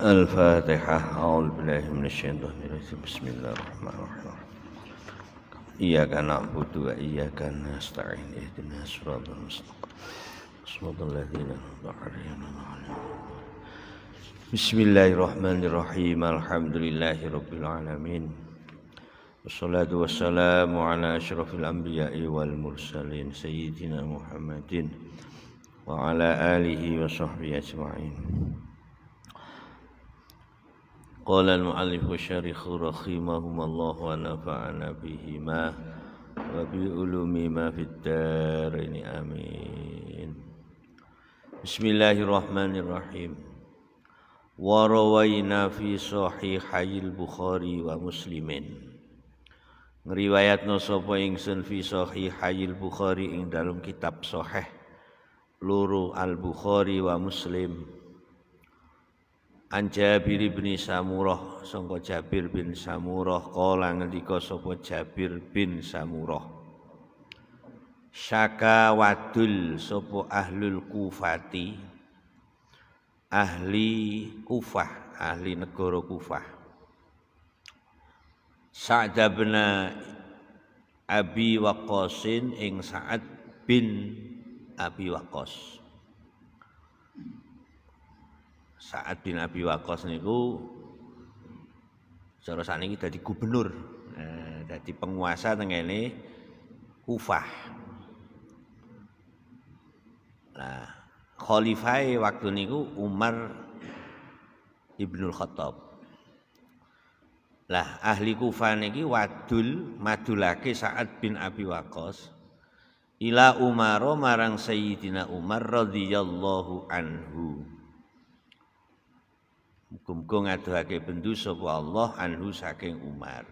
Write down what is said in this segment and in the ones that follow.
الفاتحة أعوذ بالله من الشيطان الرجيم بسم الله الرحمن الرحيم إياك نعبد وإياك نستعين اهدنا الصراط المستقيم صراط الذين أنعمت عليهم بسم الله الرحمن الرحيم الحمد لله رب العالمين والصلاة والسلام على أشرف الأنبياء والمرسلين سيدنا محمد وعلى آله وصحبه أجمعين قال المؤلف الشيخ رحمهما الله ونفعنا بهما وبعلوم ما في الدارين آمين بسم الله الرحمن الرحيم وروينا في صحيحي البخاري ومسلمين sopo ing sun fi hayil bukhari ing dalam kitab Soheh luru al bukhari wa muslim an jabir bin samurah sangka jabir bin samurah kala ngendika sapa jabir bin samurah syaka wadul sapa ahlul kufati ahli kufah ahli negara kufah Sa'ad bin Abi Waqqasin ing Sa'ad bin Abi Waqqas. Sa'ad bin Abi Waqqas niku cara saniki dadi gubernur, eh, dadi penguasa tengene Kufah. Nah, khalifah e waktu niku Umar Ibnul Khattab. Lah ahli Kufah niki wadul madulake saat bin Abi Wakos ila Umar marang Sayyidina Umar radhiyallahu anhu. Muga-muga ngaduhake bendu sapa Allah anhu saking Umar.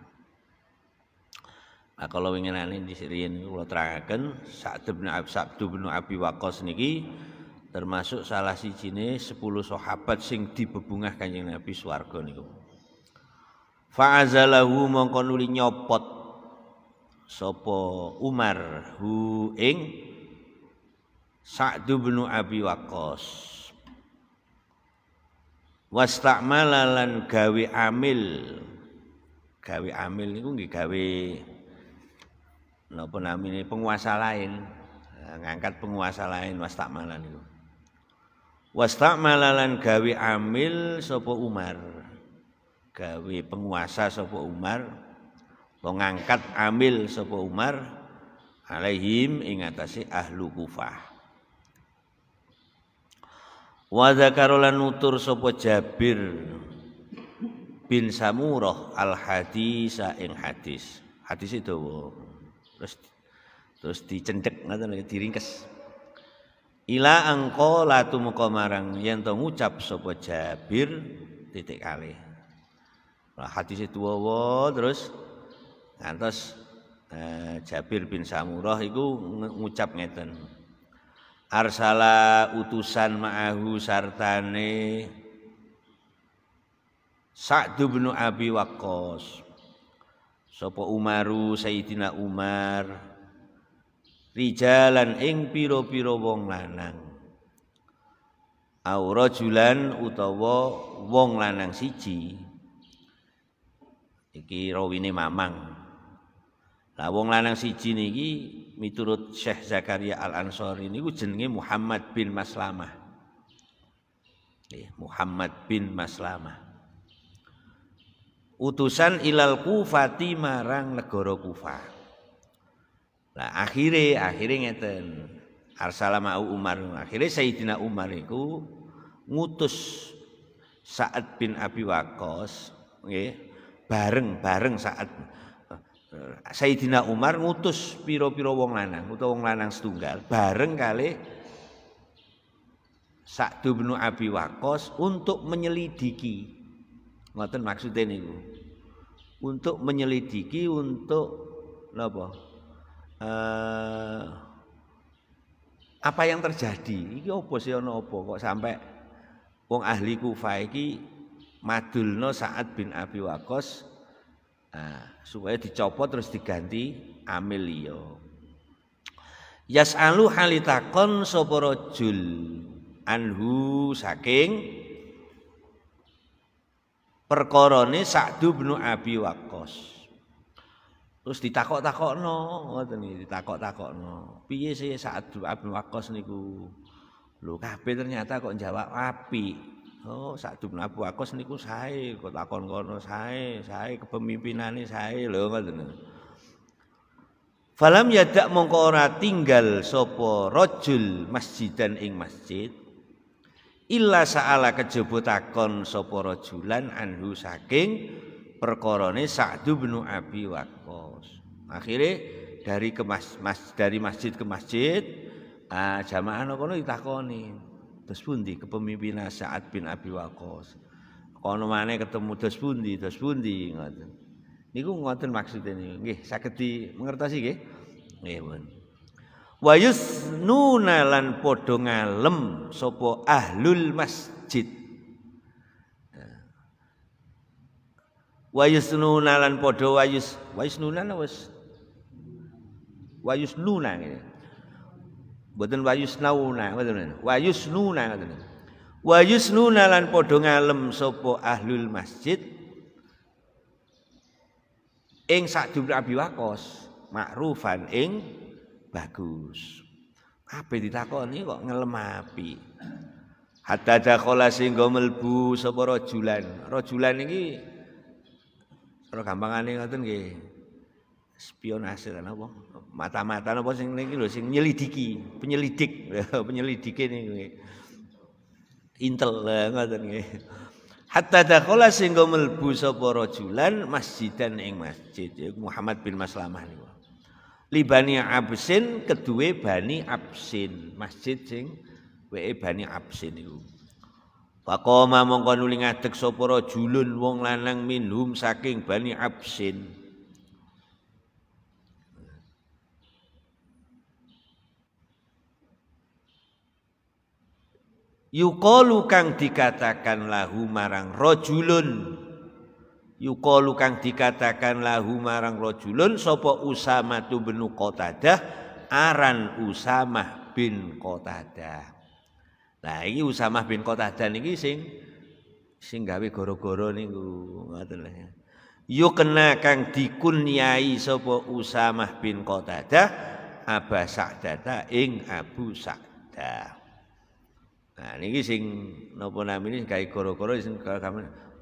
Nah, kalau ingin nanti di sini, kalau terangkan saat bin Abi Sa'd bin Abi Wakos niki termasuk salah si jenis 10 sahabat sing dibebungah Kanjeng Nabi swarga niku. fa'azalahu mongko nuli nyopot sapa Umar hu ing Sa'd bin Abi Waqqas wastakmalan gawe amil gawe amil niku nggih gawe napa namine penguasa lain ngangkat penguasa lain wastakmalan niku wastakmalan gawe amil sapa Umar gawe penguasa sapa Umar mengangkat amil sapa Umar alaihim ing atase ahlu Kufah Wa zakarolan nutur sapa Jabir bin Samurah al hadis ing hadis. Hadis itu e terus terus dicendek ngoten diringkes. Ila angko latu marang yang to ngucap sapa Jabir titik kalih. Nah, hadis itu wawo terus ngantos eh, Jabir bin Samurah itu ngucap ngeten. Arsala utusan ma'ahu sartane Sa'du bin Abi Waqqas. sopo Umaru Sayyidina Umar rijalan ing piro pira wong lanang. Au utawa wong lanang siji Iki rawine Mamang. Lah wong lanang siji niki miturut Syekh Zakaria Al Ansori niku jenenge Muhammad bin Maslamah. Muhammad bin Maslamah. Utusan ilal Kufati marang negara Kufah. Lah akhire akhire ngeten. Arsalamau Umar. Akhire Sayyidina Umar Umariku, ngutus Sa'ad bin Abi Waqqas nggih bareng-bareng saat eh, Sayyidina Umar ngutus piro-piro wong lanang utawa wong lanang setunggal bareng kali Sa'du bin Abi Waqqas untuk menyelidiki ngoten maksudnya niku untuk menyelidiki untuk apa uh, apa yang terjadi iki opo sih ono opo kok sampai wong ahli kufa iki Madulna Sa'ad bin Abi Waqqas ah, supaya dicopot terus diganti Amelio. Yas'alu halitakon sapa rajul anhu saking perkorone Sa'du bin Abi Waqqas. Terus ditakok-takokno ngoten iki ditakok-takokno. Piye sih Sa'du bin Waqqas niku? Lho kabeh ternyata kok jawab apik. Oh, sadurunge Abu Waqqas niku sae, kok takon kono sae, sae kepemimpinane sae lho ngoten. Falam yadak mongko ora tinggal sapa rajul masjidan ing masjid illa saala kejaba takon sapa rajulan anhu saking perkorone Sa'du bin Abi Waqqas. Akhirnya dari ke mas, mas, dari masjid ke masjid ah, jamaah kono ditakoni. Das kepemimpinan Sa'ad bin Abi Waqqas. Kono mana ketemu das pundi, das pundi ngoten. Niku ngoten maksude Nggih, saged di mengertosi nggih. Nggih, pun. Wayus nunalan lan padha ngalem sapa ahlul masjid. Wa yusnuna lan padha wayus. Wayusnuna wis. Wayusnuna nggih. Mboten wayusnauna, ngoten niku. Wayusnuna ngoten niku. Wayusnuna lan padha ngalem sapa ahlul masjid. Ing sadhumre abi wakos, makrufan ing bagus. Apa ditakoni kok ngelem api? Hatta dakhala singgo melbu sapa rajulan. Rajulan iki ora gampangane ngoten nggih. spionase lan apa mata-mata apa sing niki lho sing nyelidiki penyelidik penyelidike niki intel ngoten nggih hatta dakhala singgo mlebu sapa rajulan masjidan ing masjid Muhammad bin Maslamah niku Libani absin kedue bani absin masjid sing wae bani absin niku faqoma mongko nuli ngadeg sapa julun wong lanang minhum saking bani absin Yukolu kang dikatakan lahu marang rojulun Yukolu kang dikatakan lahu marang rojulun Sopo usama tu benu Aran usamah bin kotadah Nah ini usamah bin kotadah ini sing Sing gawe goro-goro ini Ngatulah Yuk kena kang dikunyai sopo usamah bin kotadah Aba sa'dada ing abu sa'dah Nah, niki sing napa namine sing gawe gara-gara sing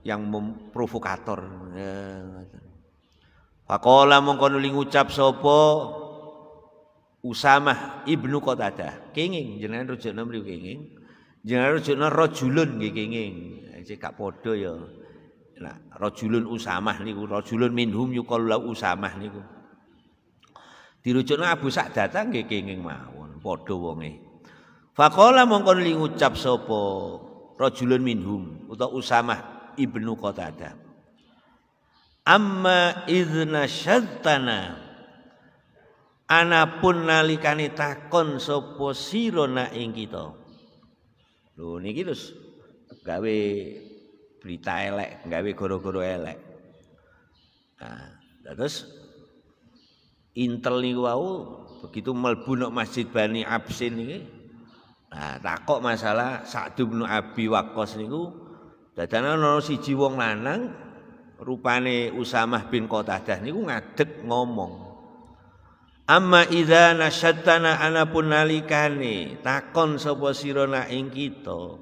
yang memprovokator. Faqala mongkon nuli ngucap sapa Usamah Ibnu Qatadah. Kenging jenengan rujukna mriku kenging. Jenengan rujukna rajulun nggih kenging. Sik gak podo ya. Nah, rajulun Usamah niku rajulun minhum yuqalu Usamah niku. Dirujukna Abu datang nggih kenging mawon, padha wonge. Fakola mongkon li ngucap sopo rojulun minhum utau Usamah ibnu kotada. Amma idzna syaitana, anapun nalikani takon sopo siro ing kita. Loh niki terus gawe berita elek, gawe goro-goro elek. Nah, terus intel niku wau begitu nok masjid Bani Absin iki Nah, tak kok masalah Sa'd bin Abi Waqqas niku dadane ana siji wong lanang rupane Usamah bin Qatadah niku ngadeg ngomong. Amma idza nasyattana ana pun nalikane takon sapa sira nak ing kita.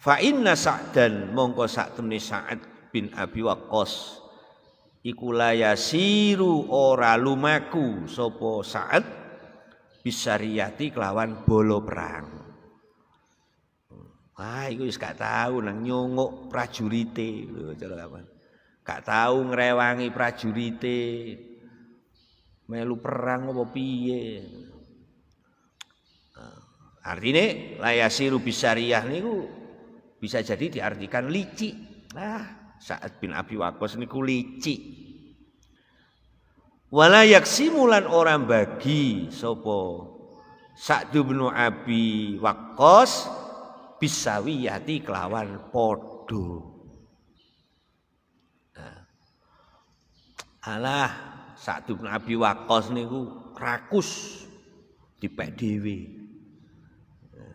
Fa inna Sa'dan mongko sak temne Sa'ad bin Abi Waqqas iku layasiru ora lumaku sapa Sa'ad bisariyati kelawan bolo perang. Ah, itu wis gak tahu nang nyunguk prajurite, Gak tahu ngrewangi prajurite. Melu perang apa piye? Ah, Artinya layasiru bisariyah niku bisa jadi diartikan licik. Nah, saat bin Abi Waqqas niku licik. Wala simulan orang bagi sopo Sa'du bin Abi Waqqas bisawiyati kelawan podo. Nah. Alah Sa'du bin Abi Waqqas niku rakus di PDW. Nah.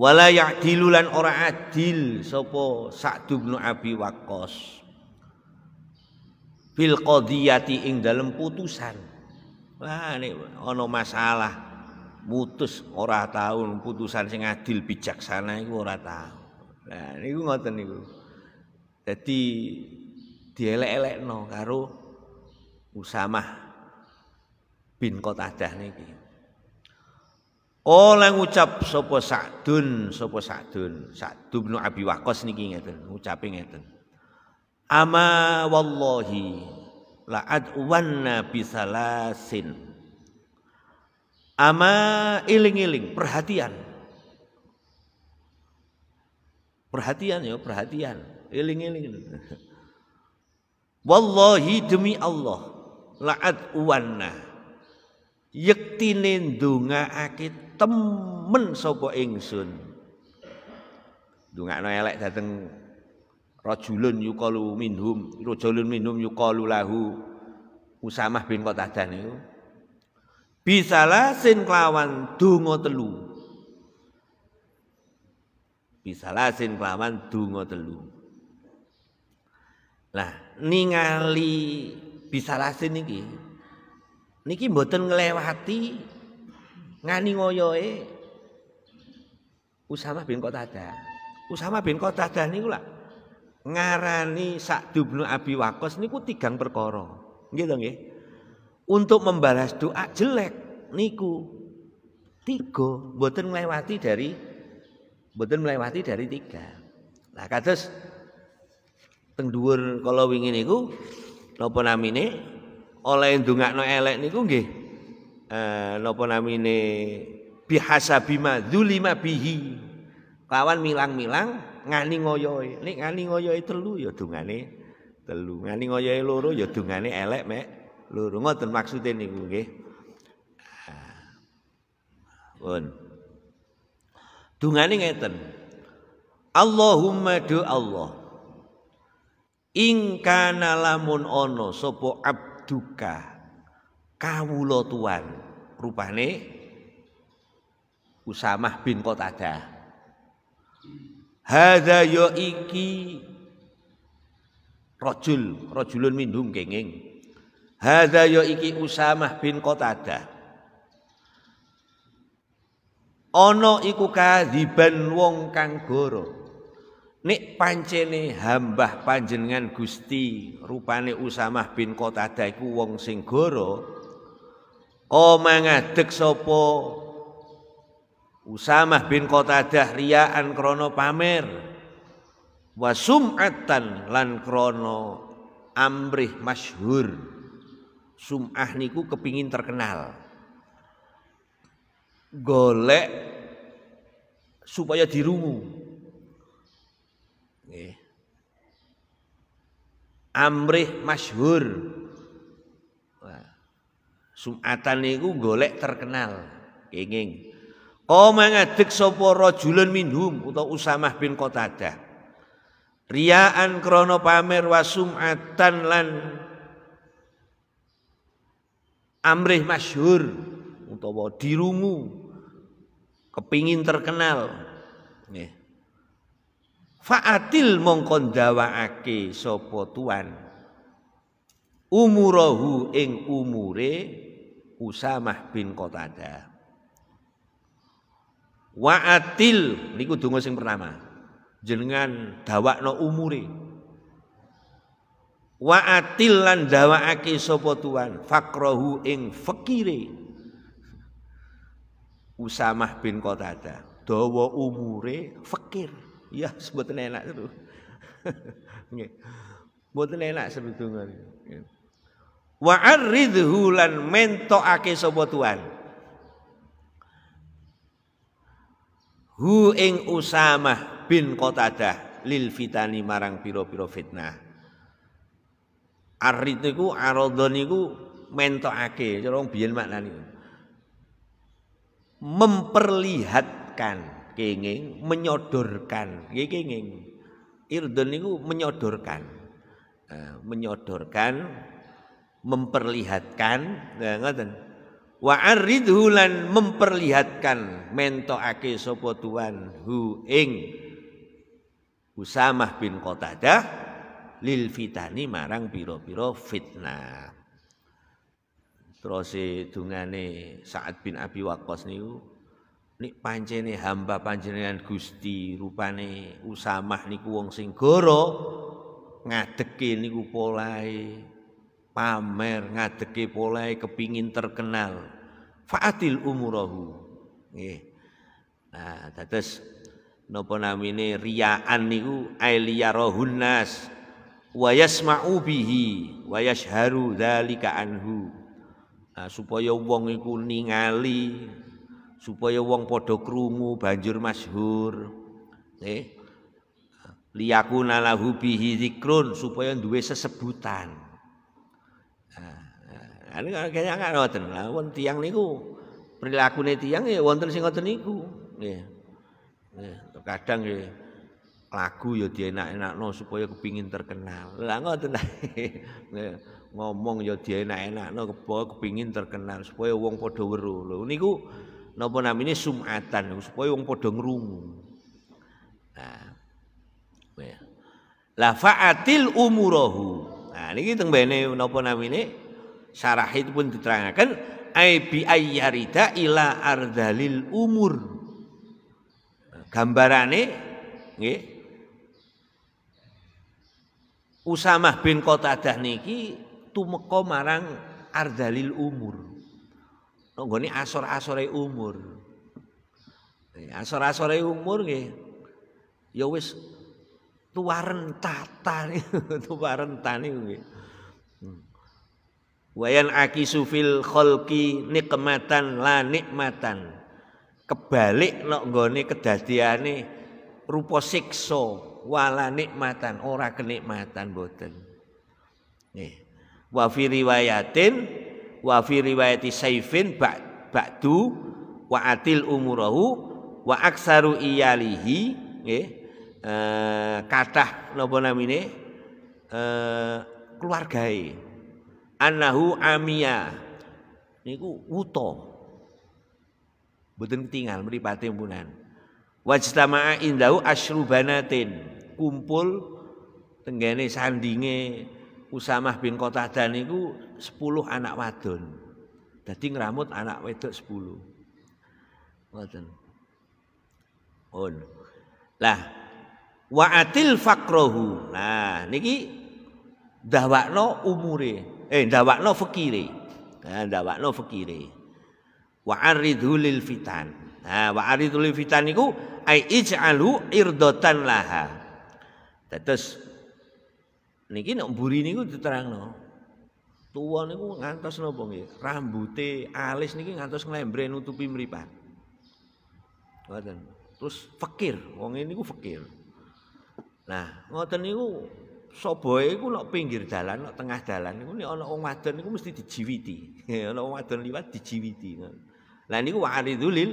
wala ya'dilulan orang adil sapa Sa'd bin Abi Waqqas bil qadiyati ing dalam putusan. Wah, ini ono masalah putus ora tahu putusan sing adil bijaksana iku ora tahu. Nah, niku ngoten niku. Dadi dielek-elekno karo Usamah bin Qatadah niki. Oleh ngucap sapa Sa'dun, sapa Sa'dun, Sa'd bin Abi Waqqas niki ngeten, ngucape ngeten. Ama wallahi la'adwanna bisalasin. Ama iling-iling, perhatian. Perhatian ya, perhatian. Iling-iling. Wallahi demi Allah la'adwanna. dunga akit temen sapa ingsun. Dungakno elek dateng rajulun yukalu minhum rajulun minhum yukalu lahu Usamah bin Qatadah niku bisalasin kelawan donga telu bisalasin kelawan donga telu Nah, ningali bisalasin niki niki mboten ngelewati ngani ngoyoe Usamah bin Qatadah Usamah bin Qatadah niku lah ngarani sak dubnu Abi Wakos niku tigang perkara. Gitu nggih. Untuk membalas doa jelek niku tiga mboten melewati dari mboten melewati dari tiga. Lah kados teng dhuwur kala wingi niku napa namine oleh ndungakno elek niku nggih. Eh napa namine bihasabima zulima bihi. Kawan milang-milang ngani ngoyoi. E. Nek ngani ngoyoi e telu ya dungane telu. Ngani ngoyoi e loro ya dungane elek mek loro. Ngoten maksude niku nggih. Ah. Pun. Dungane ngeten. Allahumma do Allah. Ing kana lamun ana sapa abduka kawula tuan rupane Usamah bin Qatadah. Hada ya iki rajul rajulun mindhum kenging Hada ya iki usamah bin qatadah ana iku kadziban wong kang goro nek pancene hambah panjenengan Gusti rupane usamah bin qatadah iku wong sing goro omang adek sapa Usamah bin Qatadah riaan krono pamer wa sum'atan lan krono amrih masyhur. Sum'ah niku kepingin terkenal. Golek supaya dirungu. Nggih. Amrih masyhur. Sum'atan niku golek terkenal. Kenging. omengadek sapa rajulun minhum utawa Usamah bin Qatadah riaan krana pamer wasum'atan lan amrih masyhur utawa dirungu kepingin terkenal nggih fa'atil mongko ndawaake sapa tuan umurahu ing umure Usamah bin Qatadah Waatil niku donga sing pertama. Jenengan dawakno umure. Waatil lan dawaake sapa tuan fakrahu ing fakire. Usamah bin Qatada. Dawa umure fakir. Ya sebetulnya enak itu Nggih. Mboten enak sebetulnya. Wa arridhu lan mentokake sapa tuan. hu ing Usamah bin Qatadah lil fitani marang pira-pira fitnah. Arid niku arad niku mentokake cara biyen maknane. Memperlihatkan kenging menyodorkan iki kenging. Irdun niku menyodorkan. Eh, menyodorkan memperlihatkan ngoten. wa aridhu lan memperlihatkan mentokake sapa tuan hu ing Usamah bin Qatadah lil fitani marang pira-pira fitnah. Terus dungane Sa'ad bin Abi Waqqas niku nik pancene hamba panjenengan Gusti rupane Usamah niku wong sing goro ngadeke niku polahe pamer ngadeke polahe kepingin terkenal fa'atil umurahu nggih nah dados napa namine riyaan niku ailiyarahun nas wa yasma'u bihi wa yashharu dzalika anhu nah, supaya wong iku ningali supaya wong padha krungu banjur masyhur nggih liyakun lahu bihi supaya duwe sesebutan Ini kayaknya nggak ngoten. Lawan tiang niku perilaku nih tiang ya wonten sing ngoten niku. Terkadang ya lagu ya dia enak enak no supaya kepingin terkenal. Lah ngoten lah. Ngomong ya dia enak enak no kepoh kepingin terkenal supaya wong podo weru. Lo niku nopo namine sumatan supaya wong podo ngerungu. Nah, lah faatil umurohu. Nah, ini kita bene nopo namine syarah itu pun diterangkan aibi ayyarida ila ardalil umur gambarane nggih Usamah bin Qatadah niki tumeka marang ardalil umur. Nggone asor-asore umur. Eh, asor-asore umur nggih. Ya wis tuwa rentah tane, tuwa rentane nggih. wayan aki sufil kholki nikmatan la nikmatan kebalik nok goni kedastiani rupa sikso wala nikmatan ora kenikmatan boten nih wa fi riwayatin wa fi riwayati saifin ba'du wa atil umurahu wa aksaru iyalihi nggih eh kathah napa namine eh keluargae Anahu amia niku wuto boten ketingal mripate mpunan wajtama'a indahu asyrubanatin kumpul tenggene sandinge Usamah bin Qatadah niku sepuluh anak wadon. Dadi ngramut anak wedok 10. Ngoten. On. Lah wa'atil fakrohu, Nah niki dawakno umure. eh ndawakno fakire ha ndawakno fakire wa aridhu lil fitan ha wa aridhu lil fitan niku ai ij'alu irdatan laha dados niki nek mburi niku diterangno tuwa niku ngantos napa nggih rambute alis niki ngantos nglembre nutupi mripat ngoten terus fakir wong ini niku fakir nah ngoten niku sapa iku nek pinggir dalan nek tengah dalan iku nek ana wong wadon iku mesti dijiwiti ana wong wadon liwat dijiwiti lha niku wa'ridul lil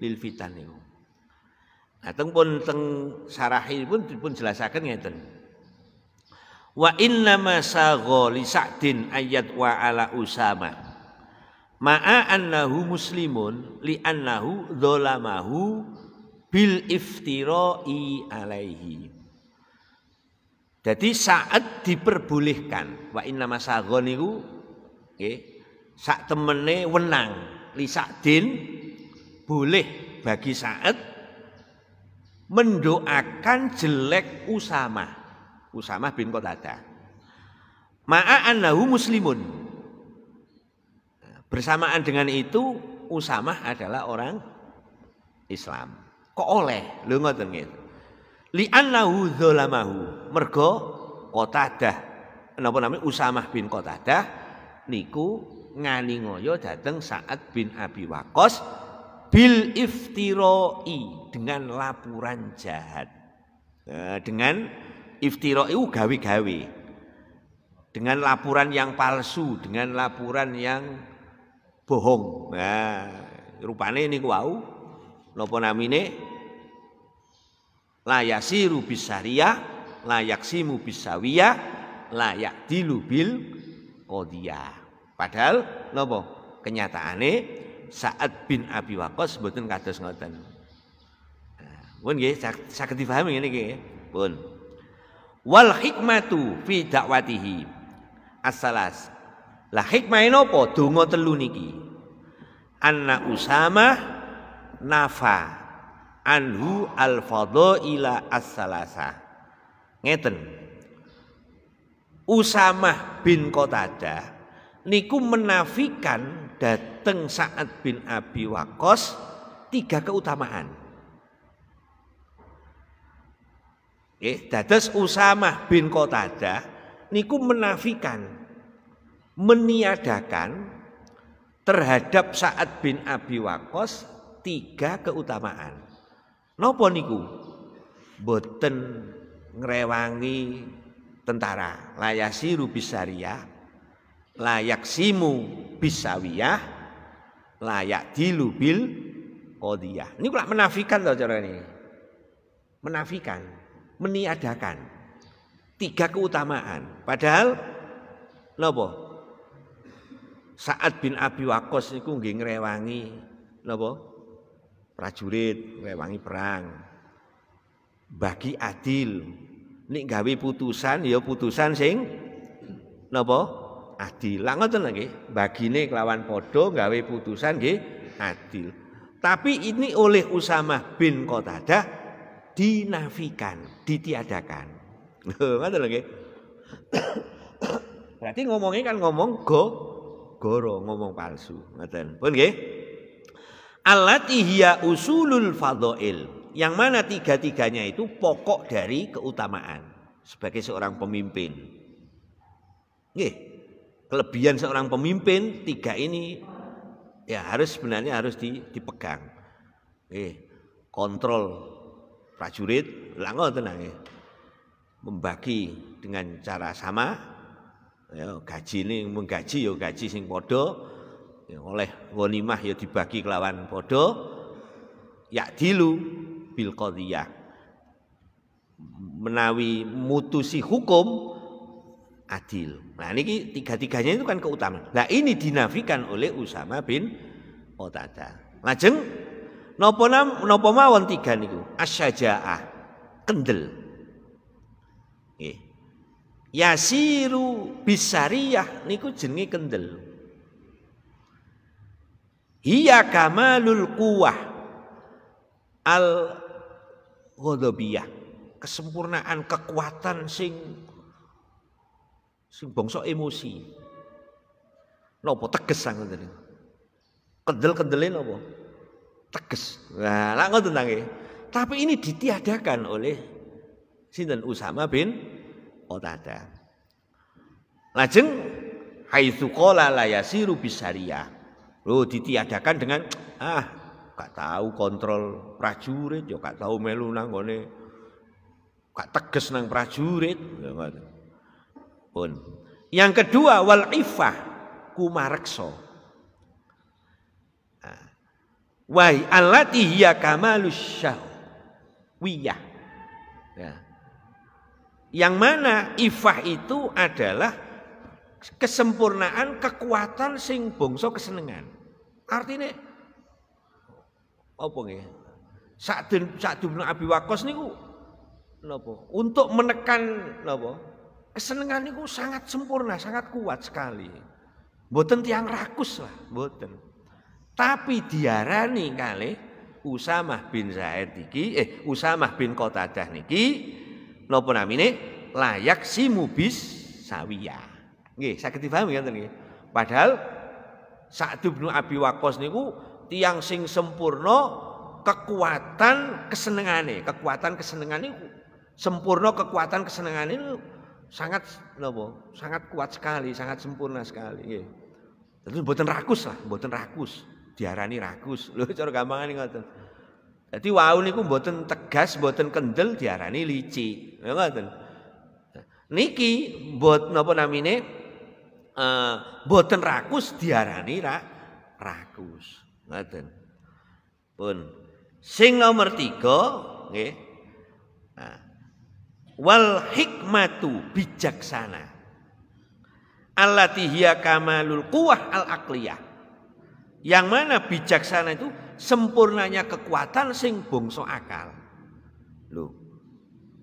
lil fitan niku ateng pun teng sarahi pun dipun jelasaken ngeten wa inna ma sagha li sa'din ayat wa ala usama ma'a annahu muslimun li annahu dzalamahu bil iftira'i alaihi Jadi saat diperbolehkan wa inna masagon niku nggih sak temene wenang li din, boleh bagi saat mendoakan jelek Usama. Usama bin Qatadah. Ma'a annahu muslimun. Bersamaan dengan itu Usama adalah orang Islam. Kok oleh? lu ngoten nggih. Li annahu zolamahu mergo Qatadah. Napa namanya Usamah bin Qatadah niku ngoyo dateng saat bin Abi Waqqas bil iftiroi dengan laporan jahat. Nah, dengan iftiroi gawe-gawe. Dengan laporan yang palsu, dengan laporan yang bohong. Nah, rupane niku wau napa namine la yasiru bisaria layak simu bisawiya layak dilubil kodia. Padahal nopo kenyataane saat bin Abi Waqqas mboten kados ngoten. Nah, pun nggih saged dipahami ngene iki Pun. Wal hikmatu fi dakwatihi. Asalas. Lah hikmah nopo donga telu niki? Anna Usama nafa anhu al ila as-salasa. Ngeten. Usamah bin Kotada, niku menafikan dateng saat bin Abi Wakos tiga keutamaan. Eh, dados Usamah bin Kotada, niku menafikan meniadakan terhadap saat bin Abi Wakos tiga keutamaan. Napa niku? Boten ngrewangi tentara layasiru bisariyah layak simu bisawiyah layak dilubil kodiyah ini kula menafikan loh cara ini menafikan meniadakan tiga keutamaan padahal nopo Saat bin Abi Wakos itu nggih ngrewangi napa? Prajurit ngrewangi perang. Bagi adil, nek gawe putusan ya putusan sing napa adil. Lah ngoten bagi bagine kelawan padha gawe putusan nggih adil. Tapi ini oleh Usama bin Qatadah dinafikan, ditiadakan. Mana lagi. Berarti ngomongnya kan ngomong go goro, ngomong palsu. Ngoten. Pun gih, alat ihya usulul fadhail yang mana tiga-tiganya itu pokok dari keutamaan sebagai seorang pemimpin. Nggih, kelebihan seorang pemimpin tiga ini ya harus sebenarnya harus di, dipegang. Nggih, kontrol prajurit lango tenang Membagi dengan cara sama ya gaji ini menggaji ya gaji sing podo ya, oleh Wanimah ya dibagi kelawan podo ya dilu bil qadhiyah menawi mutusi hukum adil. Nah ini tiga-tiganya itu kan keutamaan. Nah ini dinafikan oleh Usama bin Otada. Lajeng nopo nam nopo mawon tiga niku asyajaah kendel. Eh Yasiru bisariyah niku jenenge kendel. Hiya kamalul kuwah al godobiah kesempurnaan kekuatan sing sing bangsa emosi. Napa teges sang ngoten niku. Kendel-kendele napa? Teges. Nah, lak ngoten ta Tapi ini ditiadakan oleh sinten Usama bin Qatada. Lajeng haitsu qala la yasiru bisariyah. Loh ditiadakan dengan ah gak tahu kontrol prajurit, yo ya gak tahu melu nang gone gak teges nang prajurit, ya, Pun. Yang kedua wal ifah kumarekso ah. wai alati hiya kamalus syahwiyah. Ya. Yang mana ifah itu adalah kesempurnaan kekuatan sing bongso kesenengan. Artinya apa nggih? saat Sa'd bin Abi Waqqas niku napa? Untuk menekan napa? Kesenangan niku sangat sempurna, sangat kuat sekali. Mboten tiang rakus lah, mboten. Tapi diarani kali Usamah bin Zaid iki eh Usamah bin Qatadah niki napa namine layak si mubis sawiya. Nggih, saged dipahami kan nggih. Padahal Sa'd bin Abi Waqqas niku tiang sing sempurna kekuatan kesenengane, kekuatan kesenengane sempurna kekuatan kesenengane sangat napa? Sangat kuat sekali, sangat sempurna sekali nggih. Terus mboten rakus lah, mboten rakus. Diarani rakus. Lho cara gampangane ngoten. Dadi wau niku mboten tegas, mboten kendel diarani licik. nggak ngoten. Niki mbot napa namine? Eh uh, mboten rakus diarani ra rakus. Ngaten. Pun sing nomor tiga nggih. Nah, wal hikmatu bijaksana. Allati hiya kamalul quwah al aqliyah. Yang mana bijaksana itu sempurnanya kekuatan sing bangsa akal. Lho.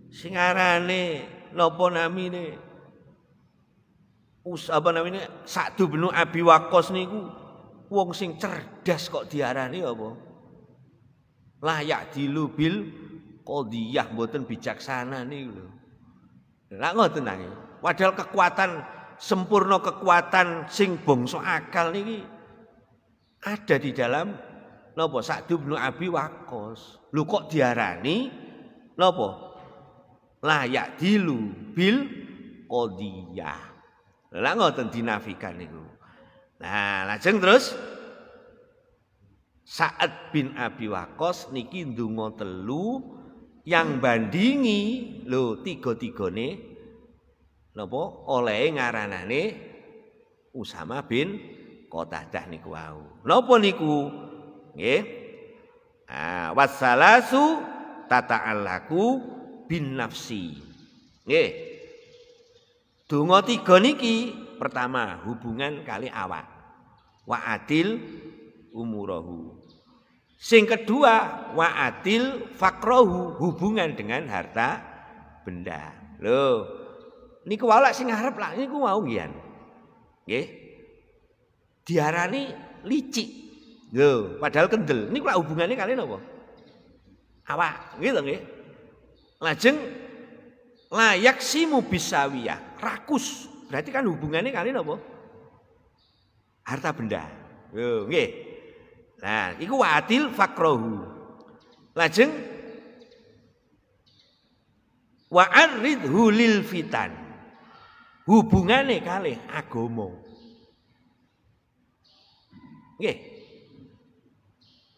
Sing arane napa namine? Us apa namine? Sa'du bin Abi Waqqas niku Wong sing cerdas kok diarani apa? Layak dilubil kodiyah mboten bijaksana nih lho. Lah ngoten nanging. Padahal kekuatan sempurna kekuatan sing bangsa akal nih ada di dalam napa Sa'd bin Abi Waqqas. lu kok diarani napa? Layak dilubil kodiyah. Lah ngoten dinafikan niku. Nah, lajeng terus Sa'ad bin Abi Waqqas niki ndonga telu yang bandingi lho tiga-tigane apa? oleh ngaranane Usama bin Qatadah niku wau. Napa niku? Nggih. Ah, wassalasu tata'allaku bin nafsi. Nggih. Donga tiga niki pertama hubungan kali awak. Wa adil umurahu. Sing kedua wa adil fakrohu hubungan dengan harta benda. Loh, ini walak sing ngarep lah niku mau gian. ya Diarani licik. Loh, padahal kendel. ini lah hubungannya kali napa? Awak, gitu nggih. Lajeng layak simu bisawiyah, rakus Berarti kan hubungannya kali napa? Harta benda. oke Nah, itu wadil fakrohu. Lajeng wa arridhu lil fitan. hubungannya kali agama. Nggih.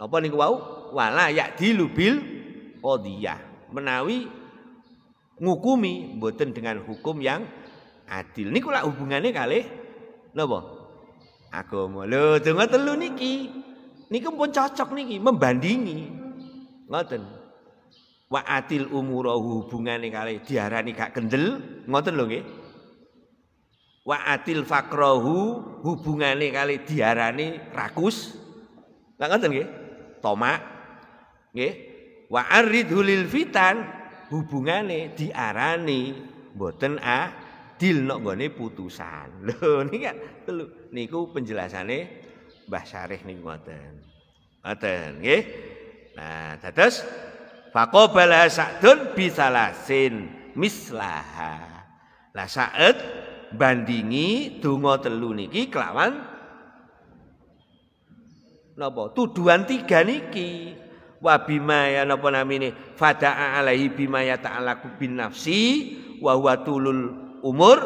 Apa niku wau? Wala ya'dilu bil qadiyah. Menawi ngukumi mboten dengan hukum yang adil niku lak hubungane kalih napa agama lho donga telu niki niku pun cocok niki membandingi ngoten wa atil umurahu hubungane kali diarani gak kendel ngoten lho nggih wa atil fakrohu hubungane kali diarani rakus nggak ngoten nggih tomak nggih wa hulil fitan hubungane diarani boten a adil nok gone putusan. Lho niki kan telu niku penjelasane Mbah Syarih nih ngoten. Ngoten nggih. Nah, dados faqabala sa'dun lasin mislaha. Lah Sa'ad bandingi donga telu niki kelawan Nopo tuduhan tiga niki wa bima ya napa namine fadaa alaihi bima ya ta'alaku bin nafsi wa huwa tulul umur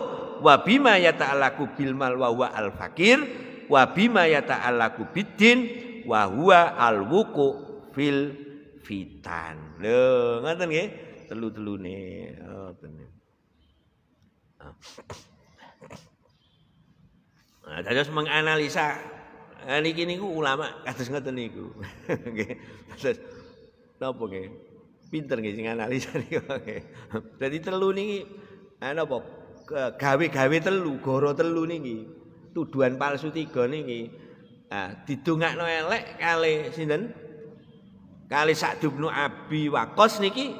wa bima yata'allaku bil mal wa huwa al fakir wa bima yata'allaku bidin wa huwa al wuku fil fitan. Lho, ngoten nggih. Telu-telune oh, ngoten. Ah. Nah, terus menganalisa nah, niki niku ulama kados ngoten niku. Nggih. Terus napa nggih? Pinter nggih sing analisa niku. Dadi telu niki ana eh, apa? gawe-gawe telu, goro telu niki. Tuduhan palsu tiga niki. Ah, didongakno elek kali sinten? Kali Sa'dubnu Abi Waqqas niki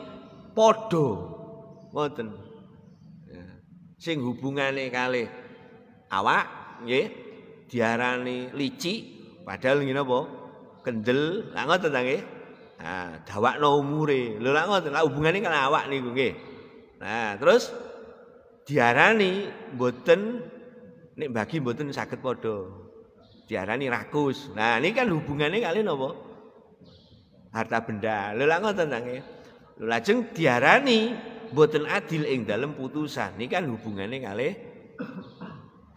padha ngoten. Sing hubungane kali awak nggih diarani lici padahal ngene apa? Kendel, lah ngoten ta nggih? Ah, dawakno umure. Lho lah ngoten, lah hubungane kan awak niku nggih. Nah, terus diarani mboten nek bagi mboten saged padha diarani rakus. Nah, ini kan hubungannya kali nopo harta benda. Lha lha ngoten ta lajeng diarani mboten adil ing dalam putusan. Ini kan hubungannya kali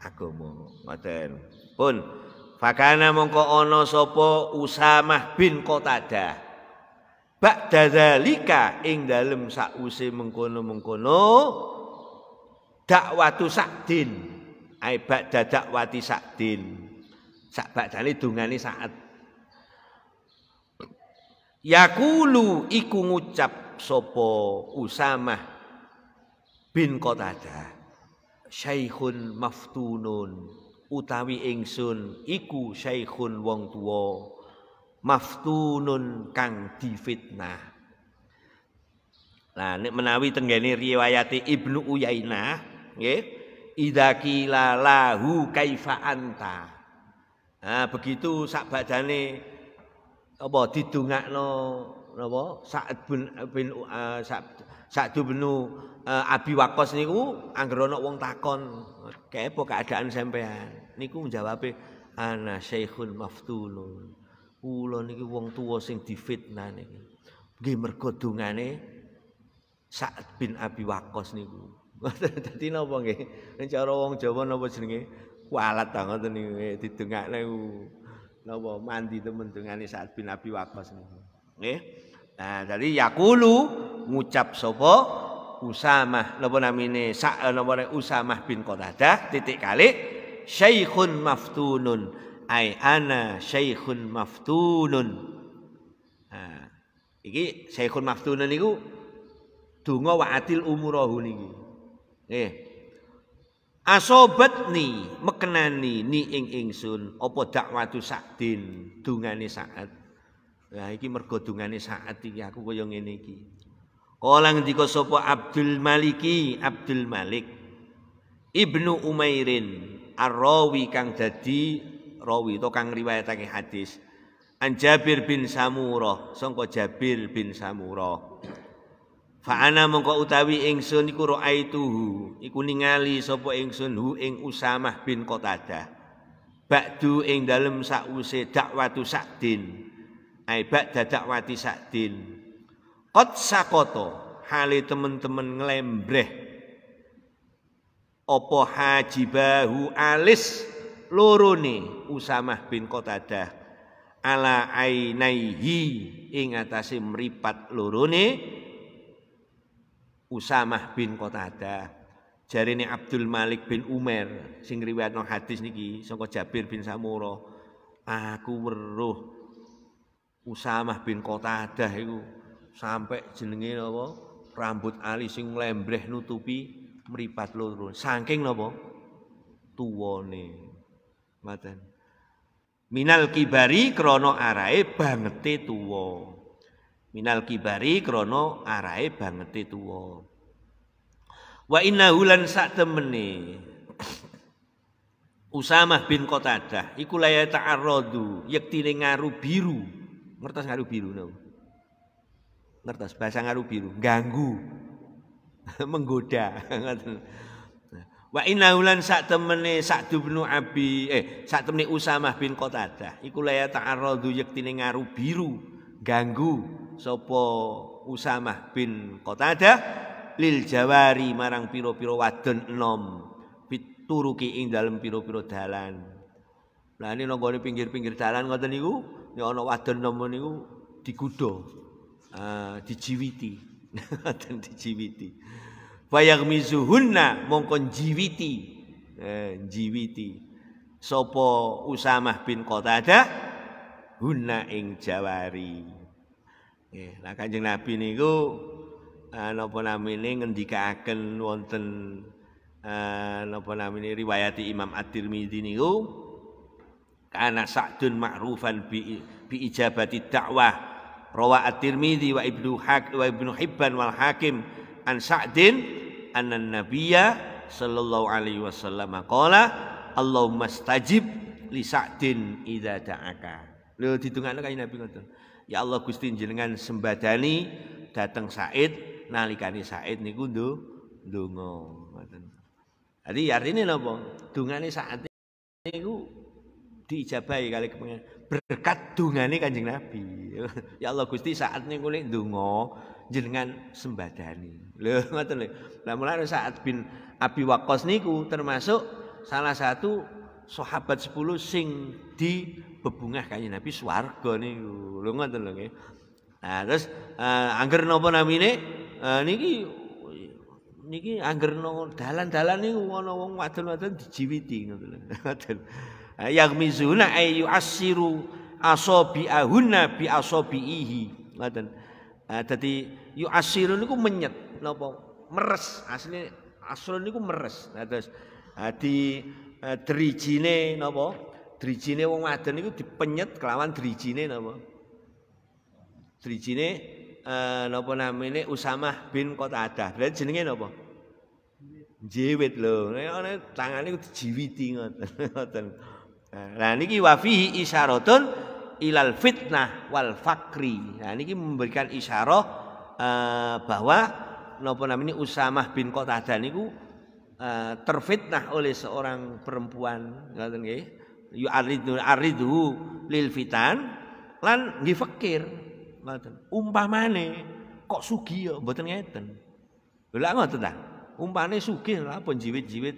agama. Ngoten. Pun fakana mongko ana sapa Usamah bin Qatadah. Ba'da zalika ing dalem sause mengkono-mengkono dakwatu sa'din ai ba'da dakwati sa'din sak badane dungane saat yaqulu iku ngucap sapa usamah bin qatada syaikhun maftunun utawi ingsun iku syaikhun wong tuwa maftunun kang difitnah Nah, menawi tenggene riwayati Ibnu Uyainah nggih idakila lahu kaifa anta nah begitu sak badane apa didongakno napa sa'd bin bin uh, abi wakos niku anggere ana wong takon kepo keadaan sampean niku njawabe ana syaikhul maftulun kula niki wong tuwa sing difitnah niki nggih mergo dongane sa'd bin abi wakos niku Dadi napa nggih? Nek cara wong Jawa napa jenenge? Kualat ta ngoten niku eh, didengakne napa mandi temen dengane saat bin Abi Waqqas niku. Nggih. Nah, dadi yaqulu ngucap sapa? Usamah, napa namine? Sa eh, napa Usamah bin Qatadah titik kali Syekhun Maftunun. Ai ana Syekhun Maftunun. Nah, iki Syekhun Maftunun niku donga wa'atil umurahu niki. Nggih. Asobatni mekenani ni ing ingsun apa dakwatu sakdin dungane saat. Lah iki mergo dungane saat iki aku kaya ngene iki. Kala ngendika sapa Abdul Maliki, Abdul Malik Ibnu Umairin Ar-Rawi kang dadi rawi to kang riwayatake hadis. An Jabir bin Samurah, sangka Jabir bin Samurah. Fa ana mengko utawi ingsun iku raaituhu iku ningali sapa ingsun hu ing Usamah bin Qatadah. Ba'du ing dalem sa'use dakwatu sakdin, Ai ba'da dakwati Sa'din. Qad sakoto hale teman-teman nglembreh. Apa hajibahu alis lorone Usamah bin Qatadah ala ainaihi ing atase mripat lorone Usamah bin Qatadah, jarine Abdul Malik bin Umar sing riwayatno hadis niki saka Jabir bin Samurah. aku weruh Usamah bin Qatadah iku sampai jenenge napa rambut ali sing mlembreh nutupi mripat loro. Saking napa tuwane. Maten. Minal kibari krana arae bangete tuwa. minal kibari krono banget bangete tuwa wa inna hulan sak temene Usamah bin Qatadah iku la ta'arradu yektine ngaru biru ngertos ngaru biru no. ngertos bahasa ngaru biru ganggu menggoda wa inna hulan sak temene sak dubnu abi eh sak temene Usamah bin Qatadah iku la ta'arradu yektine ngaru biru ganggu sapa Usamah bin Qatadah lil jawari marang pira-pira wadon enom pituruki ing dalem pira-pira dalan. Lah ini nanggone pinggir-pinggir dalan ngoten niku, ya ana wadon enom niku digudo. Ah, uh, dijiwiti. Dan dijiwiti. mizuhunna mongkon jiwiti. Eh, jiwiti. Sopo Usamah bin Qatadah hunna ing jawari. Nah Kanjeng Nabi niku eh, napa ngendika akan wonten eh, napa ini riwayati Imam at ini niku Karena sa'dun ma'rufan bi bi ijabati dakwah rawa At-Tirmizi wa Ibnu Hak Ibnu Hibban wal Hakim an Sa'din anna nabiya sallallahu alaihi wasallam qala Allahumma stajib li Sa'din idza da'aka. Lho ditungakno kanjeng Nabi ngoten. Ya Allah Gusti jenengan sembadani dateng Said nalikane Said niku ndo ndonga ngoten. Jadi artine napa? Dungane saat niku diijabahi kali kepengen berkat dungane Kanjeng Nabi. ya Allah Gusti saat niku nek ndonga jenengan sembadani. Lho ngoten lho. Lah mulane bin Abi Waqqas niku termasuk salah satu sahabat 10 sing di bebungah kaya Nabi swarga niku. Lho ngoten lho nggih. Nah, terus uh, angger napa namine? Uh, niki niki angger dalan-dalan niku ana wong wadon-wadon dijiwiti ngoten lho. Wadon. Yang mizuna ayu asiru asobi ahuna bi asobi ihi. Ngoten. Jadi yu asiru niku menyet napa meres asline asrun niku meres. Nah, terus eh, di uh, drijine napa? drijine wong wadon iku dipenyet kelawan drijine napa drijine eh, napa namine Usamah bin Qatadah berarti jenenge napa jiwit loh. nek tangane iku dijiwiti ngoten nah niki wa fihi isharatun ilal fitnah wal fakri nah niki memberikan isyarah eh, bahwa napa namine Usamah bin Qatadah niku eh, terfitnah oleh seorang perempuan ngoten nggih yu aridu aridu lil fitan lan nggih fakir ngoten umpamane kok sugi yo mboten ngeten lha ngoten ta umpamane sugi lha pun jiwit-jiwit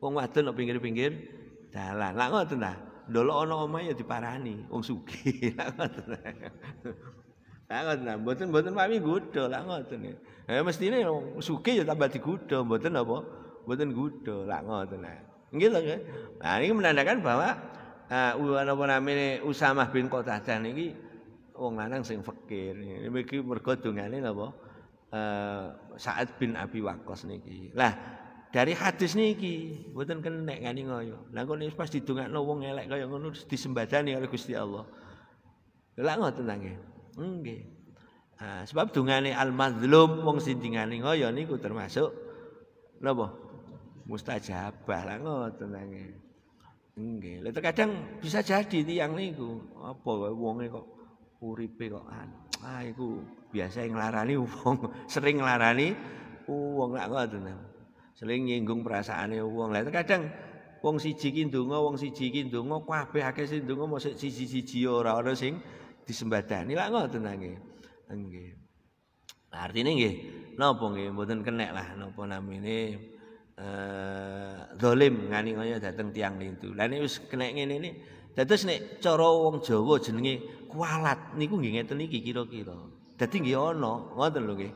wong wadon nang pinggir-pinggir dalan lha ngoten ta ndolok ana omah diparani wong sugi lha ngoten Lah ngoten mboten mboten pami gudho lah ngoten. Ya eh, mestine sugih ya tambah digudho mboten apa? Mboten gudho lah ngoten. Nah. gitu kan nah, ini menandakan bahwa uh, eh, apa namanya Usama bin Qatadah ini wong lanang sing fakir ini mereka bergodongan ini apa eh, Sa'ad bin Abi Waqqas niki. Lah dari hadis niki mboten kenek ngani ngoyo. Lah kok nek pas didongakno wong elek kaya ngono disembadani oleh Gusti Allah. Lah ngoten ta nggih. Nggih. Ah, sebab dungane al-mazlum wong sindingane ngoyo niku termasuk napa? mustajabah lah ngoten nggih. Nggih, lha terkadang bisa jadi tiang niku apa wonge kok uripe kok Ah iku biasa nglarani wong, sering nglarani wong lah ngoten. Sering nyinggung perasaane wong. Lha terkadang wong siji ki ndonga, wong siji ki ndonga, kabeh akeh sing ndonga mosok siji-siji ora ana sing disembadani lah ngoten nggih. Nggih. Artine nggih, napa nggih mboten kenek lah napa namine ini... Eh, zalim ngani kaya dateng tiang lintu. Lah nek wis kena ngene ne, dados nek cara wong Jawa jenenge kualat niku nggih ngeten iki kira-kira. Dadi nggih ana, ngoten lho nggih.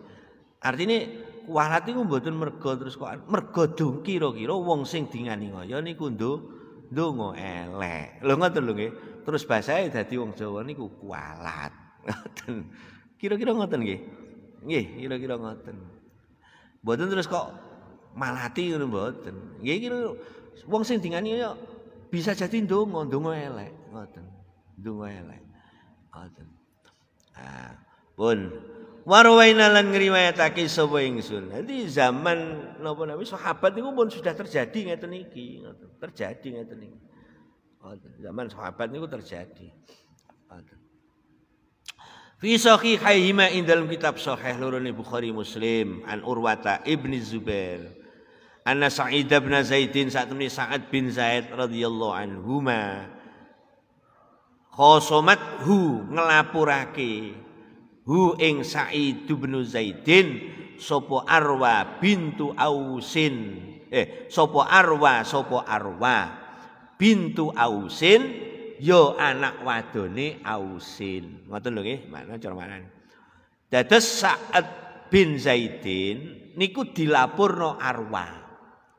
Artine kualat iku mboten merga terus kok mergo dong kira-kira wong sing dingani kaya niku ndonga elek. Lho ngoten lho nggih. Terus bahasae dadi wong Jawa niku kualat. Ngoten. kira-kira ngoten nggih. Nggih, kira-kira ngoten. Mboten terus kok malati ngono mboten. Nggih ya iki wong sing dingani ya bisa jadi ndonga, ndonga elek, ngoten. Ndonga elek. Ngoten. Ah, pun Warwaina lan ngriwayatake sapa ingsun. Dadi zaman napa nabi sahabat niku pun sudah terjadi ngeten iki, ngoten. Terjadi ngeten iki. Ngoten. Zaman sahabat niku terjadi. Ngoten. Fi sahihihima ing dalam kitab sahih loro Bukhari Muslim an Urwata Ibni Zubair anna Sa'id bin Zaidin saat ini Sa'ad bin Zaid radhiyallahu anhuma khosomat hu ngelapurake hu ing Sa'id bin Zaidin sopo Arwa bintu Ausin eh sopo Arwa sopo Arwa bintu Ausin yo ya anak wadone Ausin ngoten lho nggih makna cara maknane dados Sa'ad bin Zaidin niku dilapurno Arwa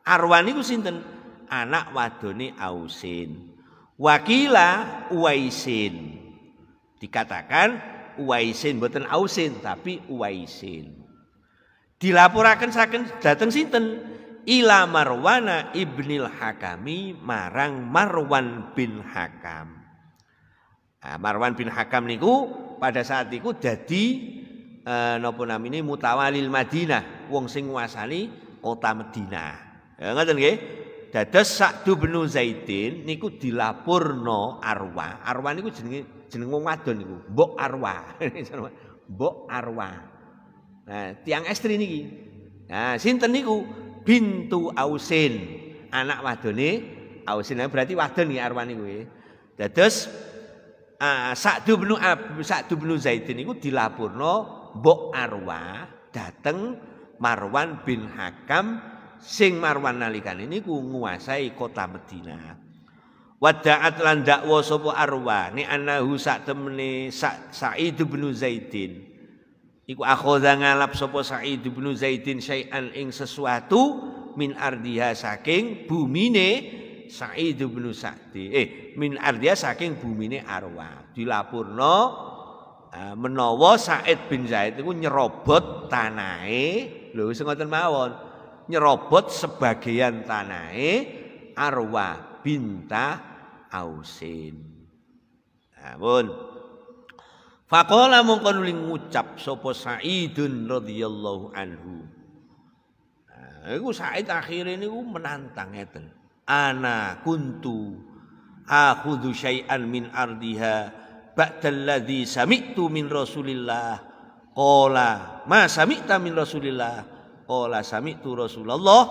Arwan niku sinten? Anak wadoni Ausin. Wakila Uwaisin. Dikatakan Uwaisin bukan Ausin tapi Uwaisin. dilaporkan saking dateng sinten? Ila Marwana ibnil Hakami marang Marwan bin Hakam. Nah, Marwan bin Hakam niku pada saat itu jadi eh, napa namine mutawalil Madinah, wong sing nguasani kota Madinah. Ya nggih. Dados Sa'du bin Zaidin niku dilapurno arwa. Arwa niku jenenge jeneng wong wadon niku, Mbok Arwa. Mbok Arwa. Nah, tiang estri niki. Nah, sinten niku? Bintu Ausin, anak wadone Ausin. berarti wadon iki arwa niku nggih. Dados uh, ah, Sa'du bin Sa'du bin Zaidin niku dilapurno Mbok Arwa dateng Marwan bin Hakam sing Marwan nalikane niku nguasai kota Medina. Wada'at lan dakwa sapa Arwa ni annahu sak temene Sa'id bin Zaidin. Iku akhoza ngalap sapa Sa'id bin Zaidin syai'an ing sesuatu min ardiha saking bumine Sa'id bin Sa'di. Eh, min ardiha saking bumine Arwa. Dilapurno eh, menawa Sa'id bin Zaid iku nyerobot tanahe. Lho wis ngoten mawon. nyerobot sebagian tanahe arwa binta ausin. Namun Fakola mengkonuli ngucap sopo Sa'idun radhiyallahu anhu. Nah, itu Sa'id akhir ini menantang itu. Ana kuntu akhudu syai'an min ardiha ba'dalladhi sami'tu min rasulillah. Kola ma sami'ta min rasulillah. Qala sami'tu Rasulullah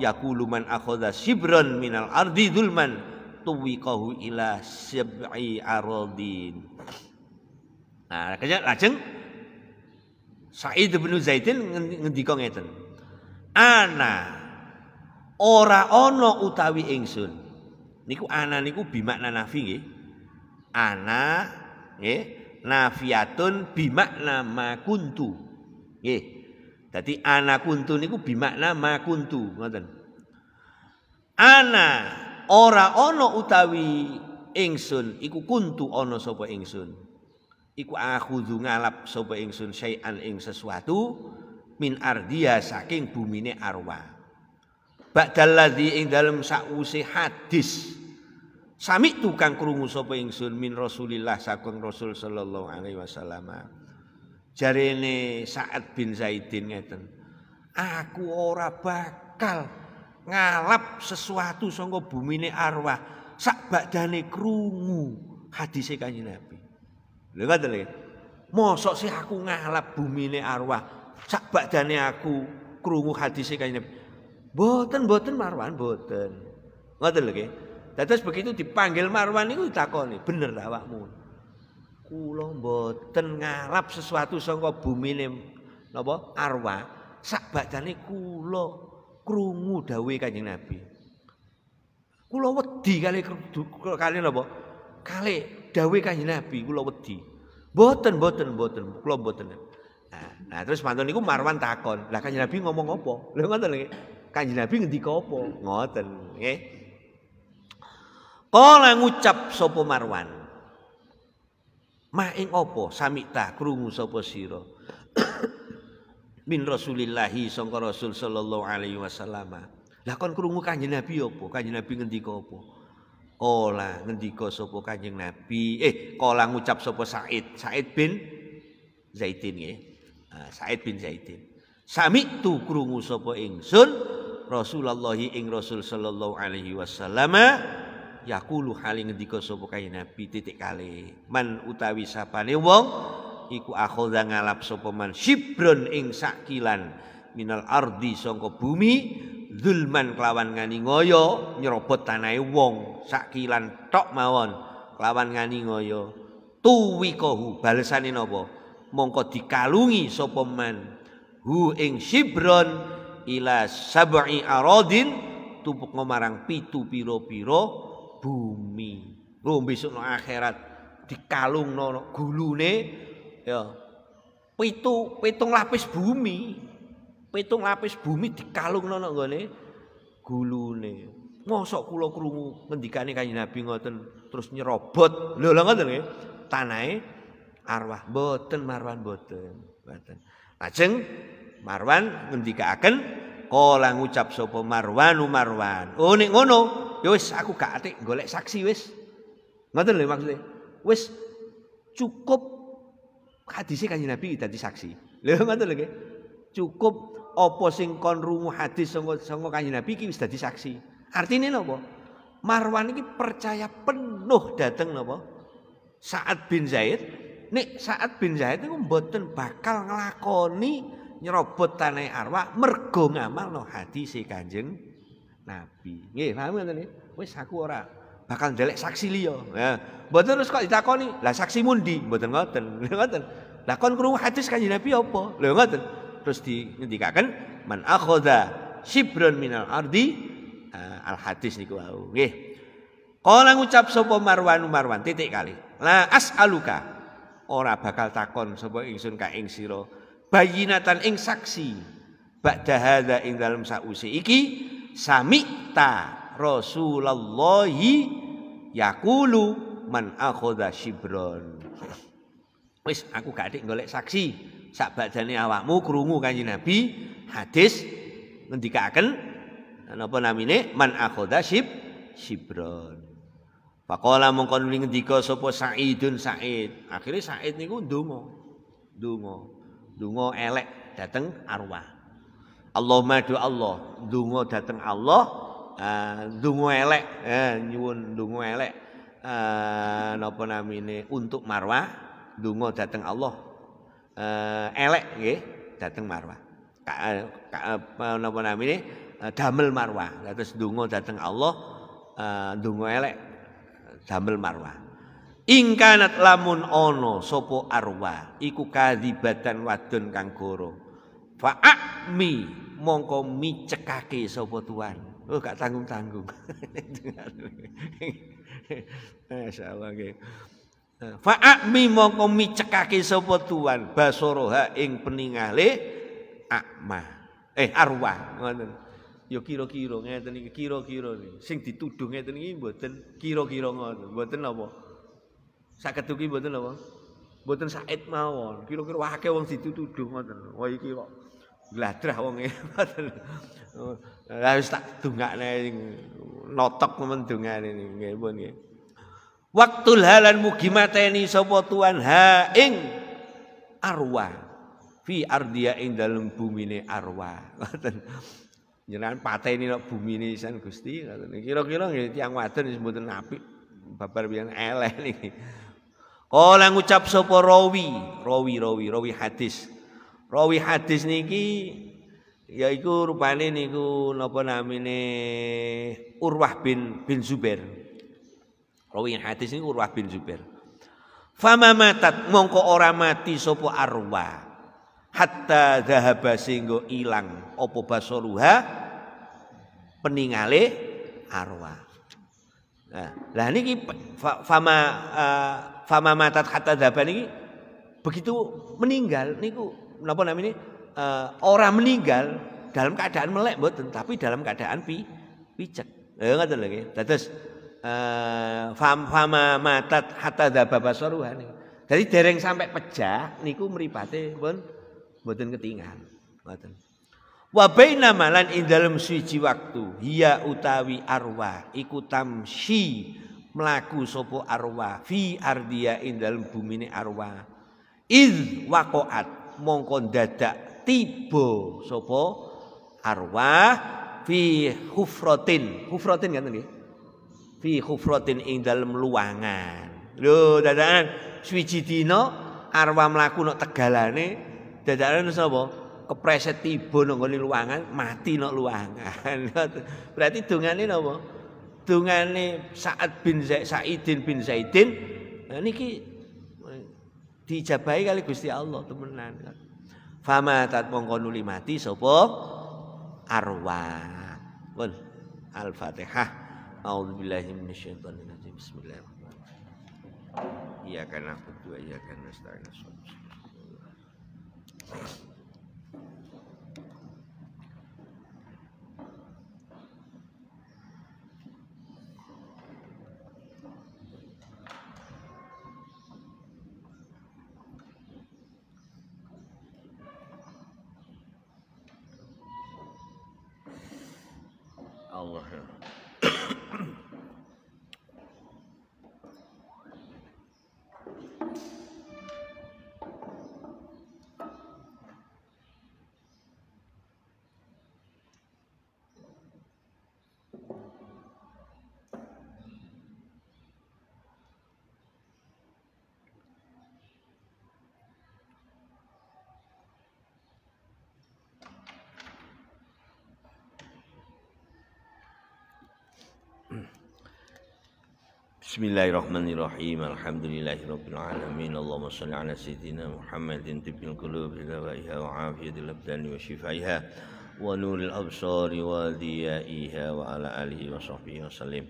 yaqulu man akhadha shibran minal ardi dzulman tuwiqahu ila sab'i aradin. Nah, kerja lajeng Sa'id bin Zaidin ngendika ngeten. Ana ora ana utawi ingsun. Niku ana niku bimakna nafi nggih. Ana nggih nafiatun bimakna makuntu. Nggih. Jadi ana kuntu niku bimakna ma kuntu, ngoten. Ana ora ono utawi ingsun iku kuntu sopo sapa ingsun. Iku akhudhu ngalap sapa ingsun syai'an ing sesuatu min ardia saking bumine arwa. Ba'daladzi ing dalem sakwuse hadis Sami tukang krungu sapa ingsun min Rasulillah saking Rasul sallallahu alaihi wasallam. jarene Sa'ad bin Zaidin ngeten. Aku ora bakal ngalap sesuatu sangka bumine arwah sak badane krungu hadis e Kanjeng Nabi. Lha ngoten lho. Mosok sih aku ngalap bumine arwah sak badane aku krungu hadis e Kanjeng Nabi. Boten boten marwan boten. Ngoten lho nggih. Dados begitu dipanggil marwan niku ditakoni, bener ta awakmu? kula mboten ngarap sesuatu saka bumi napa Arwah sak badane kula krungu dawuhe Kanjeng Nabi kula wedi kali kali napa kali dawuhe Kanjeng Nabi kula wedi mboten mboten mboten kula mboten nah terus pantun niku marwan takon lah Kanjeng Nabi ngomong apa lho ngoten nggih Kanjeng Nabi ngendika apa ngoten nggih Kala ngucap sopo marwan, ma ing apa samita krungu sapa sira min rasulillahi sangka rasul sallallahu alaihi wasallam lah kon krungu kanjeng nabi apa kanjeng nabi ngendika apa ola ngendika sapa kanjeng nabi eh kala ngucap sapa said said bin zaidin nggih ah, said bin zaidin samitu krungu sapa ingsun rasulullahi ing rasul sallallahu alaihi wasallam yakulu hali ngendika sapa kanjeng Nabi titik kali man utawi sabane wong iku akhadha ngalap sapa man sibron ing sakilan minal ardi sangka bumi zulman kelawan ngani ngoyo nyerobot tanahe wong sakilan tok mawon kelawan ngani ngoyo tuwi kohu balesane napa mongko dikalungi sapa man hu ing sibron ila sab'i aradin tupuk ngomarang pitu piro-piro bumi. Lho besok akhirat dikalung no, no gulune ya. Pitu, pitung lapis bumi. Pitung lapis bumi dikalung no, no gulune. Mosok kula krungu ngendikane Kanjeng Nabi ngoten terus nyerobot. Lho lha ngoten nggih. Tanahe arwah boten marwan boten. Boten. Lajeng Marwan ngendikaken kala ngucap sapa Marwan Marwan. Oh nek ngono ya wis aku gak atik golek saksi wis. Ngoten lho maksude. Wis cukup hadise kanjeng Nabi dadi saksi. Lho ngoten lho Cukup apa sing kon rumu hadis sanggo kanjeng Nabi iki wis dadi saksi. Artine apa? Marwan iki percaya penuh dateng napa? Saat bin Zaid Nek saat bin Zaid itu mboten bakal ngelakoni nyerobot tanah arwah mergo ngamal no hadis si kanjeng nabi. Nggih, paham ngoten nggih? Wis aku ora bakal ndelek saksi liya. Ya. Mboten terus kok ditakoni, lah saksi mundi, mboten ngoten. Ngoten. Lah kon krungu hadis Kanjeng Nabi apa? Lho ngoten. Terus dinyendikaken man akhadha shibron minal ardi uh, al hadis niku wau. Nggih. Kala ngucap sapa Marwan Marwan titik kali. La as'aluka ora bakal takon sapa ingsun ka ing sira bayinatan ing saksi ba'da hadza ing dalem sausi iki samita rasulallahi yakulu man akhadha sibron wis aku gak adik golek saksi sak badane awakmu krungu kanjeng nabi hadis ngendikaken napa namine man akhadha sib sibron faqala mongko ngendika sapa saidun said akhirnya said niku ndonga ndonga ndonga elek dateng arwah Allahumma do Allah, dungo datang Allah, eh, dungo elek, eh, nyuwun dungo elek. nopo eh, napa namine untuk marwah, dungo datang Allah. elek gih datang marwah. nopo ka, namine damel marwah. Terus dungo datang Allah, dungo elek damel marwah. Ingkanat lamun ono sopo arwa iku kadibatan wadon kang goro. Fa'ami mongko micekake sapa tuan. Oh gak tanggung-tanggung. Masyaallah eh, ge. Eh, Fa'mi mongko micekake sapa tuan basoroha ing peningale akma. Eh arwah ngoten. Yo kira-kira ngeten iki kira-kira sing dituduh ngeten iki mboten kira-kira ngoten. Mboten apa? Saketuki mboten apa? Mboten sait mawon. Kira-kira wae wong dituduh ngoten. Wah iki kok gladrah wong e, Lah wis tak dungakne notok men dungane nggih pun nggih. Waktu halan mugi mateni sapa tuan ha ing arwa fi ardiya ing dalem bumine arwah Ngoten. Jenengan pateni nek bumine isen Gusti ngoten. Kira-kira nggih tiyang wadon wis mboten apik babar pian eleh niki. Kala ngucap sopo rawi, rawi rawi rawi hadis. Rawi hadis niki yaiku rupane niku napa namine Urwah bin bin Zubair. Rawi hadis niku Urwah bin Zubair. Fama matat mongko ora mati sopo arwa. Hatta zahaba singgo ilang apa basaruha peningale arwa. Nah, lah niki fama uh, fama matat hatta zahaba niki begitu meninggal niku napa namanya uh, orang meninggal dalam keadaan melek buat, tapi dalam keadaan pi picek. Lha ya, ngoten lho eh, fam fama matat hatta baba soruhan, Jadi dereng sampai pecah niku mripate pun buatin ketinggalan buatin. Wa bainama lan ing dalem suci waktu hiya utawi arwah iku tamshi mlaku sapa arwah fi ardia ing dalem bumine arwah iz waqaat mongko dadak tiba sapa arwah fi hufrotin... hufratin kan nggih fi hufrotin ing dalem luangan lho dadakan suci dina arwah mlaku nok tegalane dadakan sapa kepreset tiba nang ngene luangan mati nok luangan berarti dungane napa dungane Sa'ad bin Zaid bin Zaidin niki Dijabai kali Gusti Allah temenan. Fama tat mongko nuli mati sapa arwah. Pun Al-Fatihah. A'udzubillahi minasyaitonir rajim. Bismillahirrahmanirrahim. Iyyaka na'budu wa iyyaka nasta'in. Thank you. بسم الله الرحمن الرحيم الحمد لله رب العالمين اللهم صل على سيدنا محمد طب القلوب لدوائها وعافية الأبدان وشفائها ونور الأبصار وديائها وعلى آله وصحبه وسلم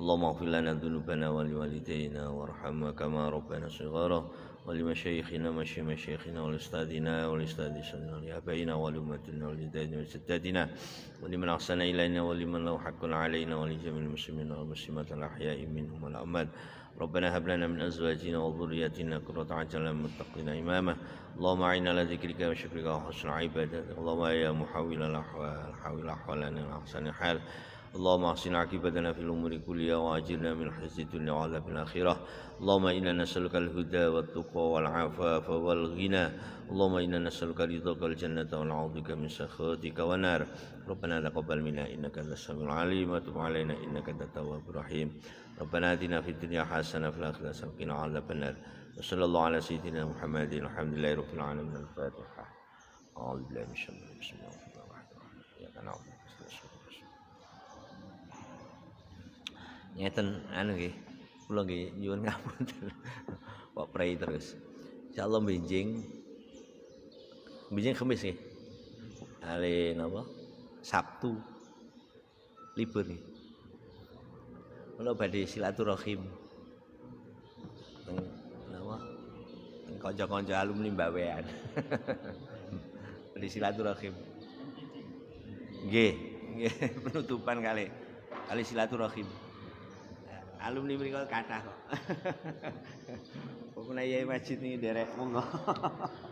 اللهم اغفر لنا ذنوبنا ولوالدينا وارحمنا كما ربنا صغارا ولمشايخنا ومشايخنا ولأستاذنا ولأستاذ سنة ولأبائنا ولأمتنا ولدائنا وستاتنا ولمن أحسن إلينا ولمن له حق علينا ولجميع المسلمين والمسلمات الأحياء منهم والأموات ربنا هب لنا من أزواجنا وذرياتنا قرة عجلة متقين إماما اللهم أعنا على ذكرك وشكرك وحسن عبادتك اللهم يا محول الأحوال حول أحوالنا وأحسن حال اللهم احسن عاقبتنا في الامور كلها واجرنا من خزي الدنيا وعذاب الاخره اللهم انا نسالك الهدى والتقوى والعفاف والغنى اللهم انا نسالك رضاك الجنه ونعوذ بك من سخطك والنار ربنا تقبل منا انك انت السميع العليم وتب علينا انك انت التواب الرحيم ربنا اتنا في الدنيا حسنه في الاخره حسنه وقنا عذاب النار وصلى الله على سيدنا محمد الحمد لله رب العالمين الفاتحه اعوذ بالله من الشيطان الرجيم بسم الله الرحمن الرحيم nyetan anu nggih kula nggih nyuwun ngapunten kok pray terus insyaallah binjing binjing kemis nggih hari napa Sabtu libur nih kalau pada silaturahim nang napa nang kanca-kanca alumni mbawean silaturahim nggih penutupan kali kali silaturahim alumni mereka kata kok. Pokoknya ya masjid ini derek monggo.